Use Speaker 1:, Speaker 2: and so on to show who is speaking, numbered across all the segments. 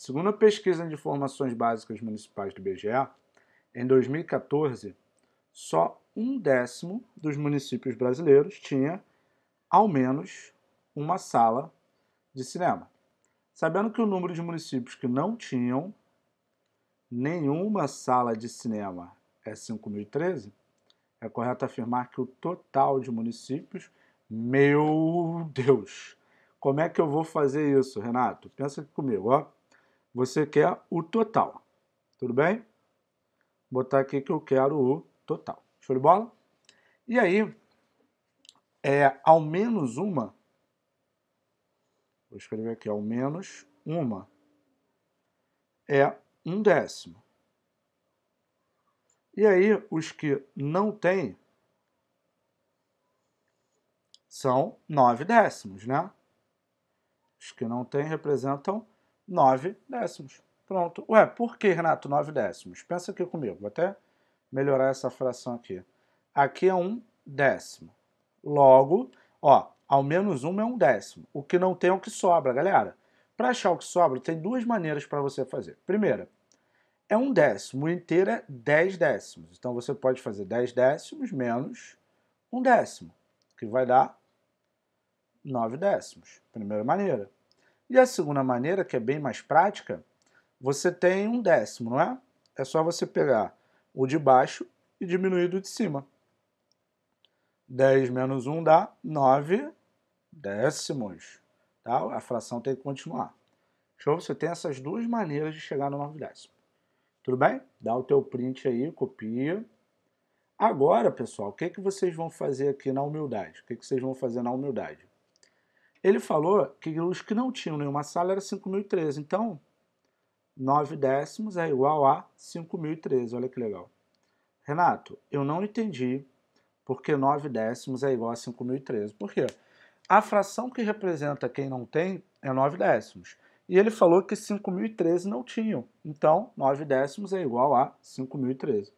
Speaker 1: Segundo a pesquisa de informações básicas municipais do IBGE, em 2014, só um décimo dos municípios brasileiros tinha ao menos uma sala de cinema. Sabendo que o número de municípios que não tinham nenhuma sala de cinema é 5.013, é correto afirmar que o total de municípios, meu Deus, como é que eu vou fazer isso, Renato? Pensa aqui comigo, ó você quer o total. Tudo bem? Vou botar aqui que eu quero o total. Show de bola? E aí, é, ao menos uma, vou escrever aqui, ao menos uma, é um décimo. E aí, os que não têm são nove décimos, né? Os que não têm representam 9 décimos. Pronto. Ué, por que, Renato, 9 décimos? Pensa aqui comigo, vou até melhorar essa fração aqui. Aqui é um décimo. Logo, ó, ao menos 1 um é um décimo. O que não tem é o que sobra, galera. Para achar o que sobra, tem duas maneiras para você fazer. Primeira, é um décimo, inteiro é 10 décimos. Então você pode fazer 10 décimos menos um décimo, que vai dar 9 décimos. Primeira maneira. E a segunda maneira, que é bem mais prática, você tem um décimo, não é? É só você pegar o de baixo e diminuir do de cima. 10 menos 1 dá 9 décimos. Tá? A fração tem que continuar. Show? Então, você tem essas duas maneiras de chegar no 9 décimos. Tudo bem? Dá o teu print aí, copia. Agora, pessoal, o que, é que vocês vão fazer aqui na humildade? O que, é que vocês vão fazer na humildade? Ele falou que os que não tinham nenhuma sala era 5.013. Então, 9 décimos é igual a 5.013. Olha que legal. Renato, eu não entendi porque 9 décimos é igual a 5.013. Por quê? A fração que representa quem não tem é 9 décimos. E ele falou que 5.013 não tinham. Então, 9 décimos é igual a 5.013.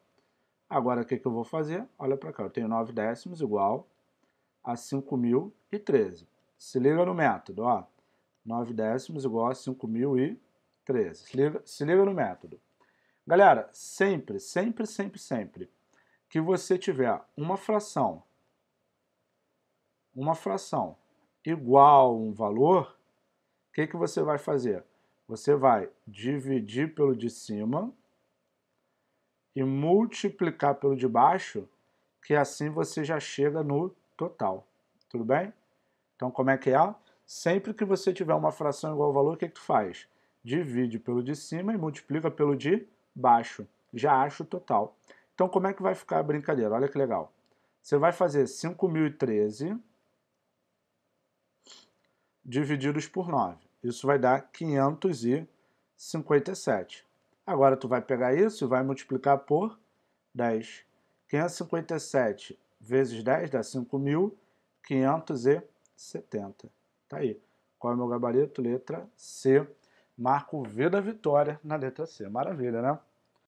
Speaker 1: Agora, o que, que eu vou fazer? Olha para cá, eu tenho 9 décimos igual a 5.013. Se liga no método, ó. 9 décimos igual a 5.013. Se liga, se liga no método. Galera, sempre, sempre, sempre, sempre que você tiver uma fração, uma fração igual a um valor, o que, que você vai fazer? Você vai dividir pelo de cima e multiplicar pelo de baixo, que assim você já chega no total. Tudo bem? Então, como é que é? Sempre que você tiver uma fração igual ao valor, o que, é que tu faz? Divide pelo de cima e multiplica pelo de baixo. Já acha o total. Então, como é que vai ficar a brincadeira? Olha que legal. Você vai fazer 5.013 divididos por 9. Isso vai dar 557. Agora tu vai pegar isso e vai multiplicar por 10. 557 vezes 10 dá 5.557. 70. Tá aí. Qual é o meu gabarito? Letra C. Marco V da vitória na letra C. Maravilha, né?